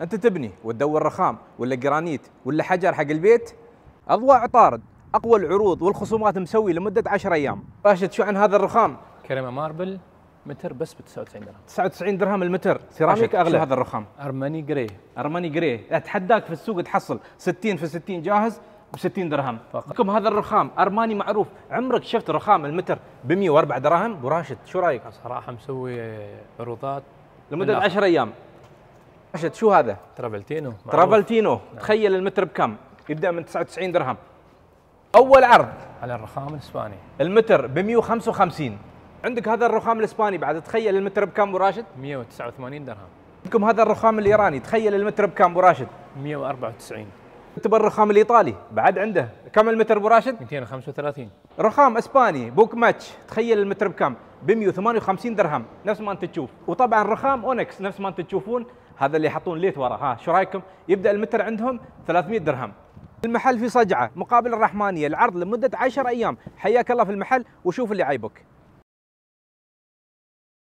انت تبني وتدور رخام ولا جرانيت ولا حجر حق البيت اضواء عطارد اقوى العروض والخصومات مسوي لمده 10 ايام راشد شو عن هذا الرخام كريمه ماربل متر بس ب 99 درهم 99 درهم المتر سيراميك اغلى هذا الرخام ارماني جري ارماني جري اتحداك في السوق تحصل 60 في 60 جاهز ب 60 درهم فقط هذا الرخام ارماني معروف عمرك شفت رخام المتر ب 104 دراهم ابو راشد شو رايك؟ صراحه مسوي عروضات لمده 10 ايام راشد شو هذا؟ ترابلتينو ترابلتينو نعم. تخيل المتر بكم؟ يبدا من 99 درهم اول عرض على الرخام الاسباني المتر ب 155 عندك هذا الرخام الاسباني بعد تخيل المتر بكم ابو راشد 189 درهم عندكم هذا الرخام الايراني تخيل المتر بكم ابو راشد 194 انت الرخام الايطالي بعد عنده كم المتر ابو راشد؟ 235 رخام اسباني بوك ماتش تخيل المتر بكم؟ ب 158 درهم نفس ما انت تشوف وطبعا رخام اونكس نفس ما انت تشوفون هذا اللي يحطون ليت ورا ها شو رايكم؟ يبدا المتر عندهم 300 درهم المحل في صجعه مقابل الرحمانيه العرض لمده 10 ايام حياك الله في المحل وشوف اللي عيبك